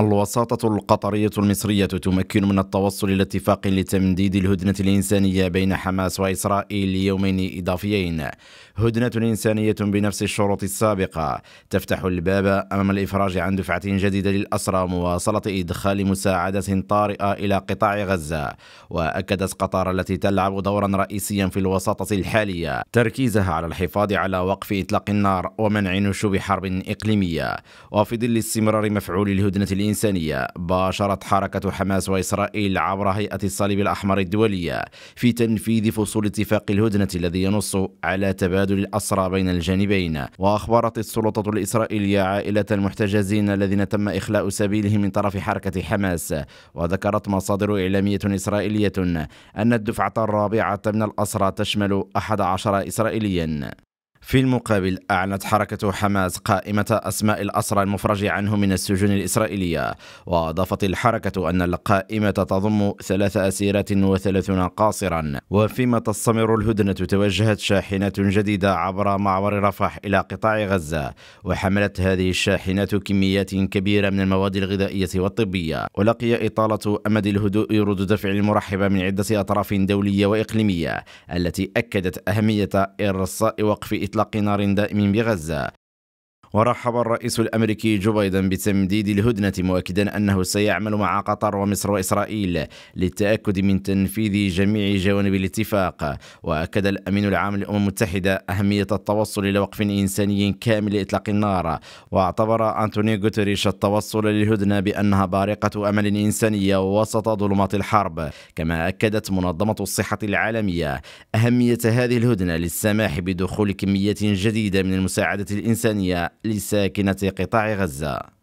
الوساطة القطرية المصرية تمكن من التوصل إلى اتفاق لتمديد الهدنة الإنسانية بين حماس وإسرائيل ليومين إضافيين هدنة إنسانية بنفس الشروط السابقة تفتح الباب أمام الإفراج عن دفعة جديدة للأسرى مواصلة إدخال مساعدة طارئة إلى قطاع غزة وأكدت قطر التي تلعب دورا رئيسيا في الوساطة الحالية تركيزها على الحفاظ على وقف إطلاق النار ومنع نشوب حرب إقليمية وفي ظل استمرار مفعول الهدنة الإنسانية الإنسانية باشرت حركة حماس وإسرائيل عبر هيئة الصليب الأحمر الدولية في تنفيذ فصول اتفاق الهدنة الذي ينص على تبادل الأسرى بين الجانبين وأخبرت السلطة الإسرائيلية عائلة المحتجزين الذين تم إخلاء سبيلهم من طرف حركة حماس وذكرت مصادر إعلامية إسرائيلية أن الدفعة الرابعة من الأسرى تشمل 11 إسرائيليا في المقابل أعلنت حركة حماس قائمة أسماء الأسرى المفرج عنهم من السجون الإسرائيلية وأضافت الحركة أن القائمة تضم ثلاث أسيرات وثلاثون قاصرا وفيما تستمر الهدنة توجهت شاحنة جديدة عبر معبر رفح إلى قطاع غزة وحملت هذه الشاحنات كميات كبيرة من المواد الغذائية والطبية ولقي إطالة أمد الهدوء رد فعل مرحبة من عدة أطراف دولية وإقليمية التي أكدت أهمية إرساء وقف إطلاق نار دائم بغزة ورحب الرئيس الامريكي جو بايدن بتمديد الهدنه مؤكدا انه سيعمل مع قطر ومصر واسرائيل للتاكد من تنفيذ جميع جوانب الاتفاق واكد الامين العام للامم المتحده اهميه التوصل الى وقف انساني كامل لاطلاق النار واعتبر انتوني غوتريش التوصل للهدنه بانها بارقه امل انسانيه وسط ظلمات الحرب كما اكدت منظمه الصحه العالميه اهميه هذه الهدنه للسماح بدخول كميات جديده من المساعده الانسانيه لساكنة قطاع غزة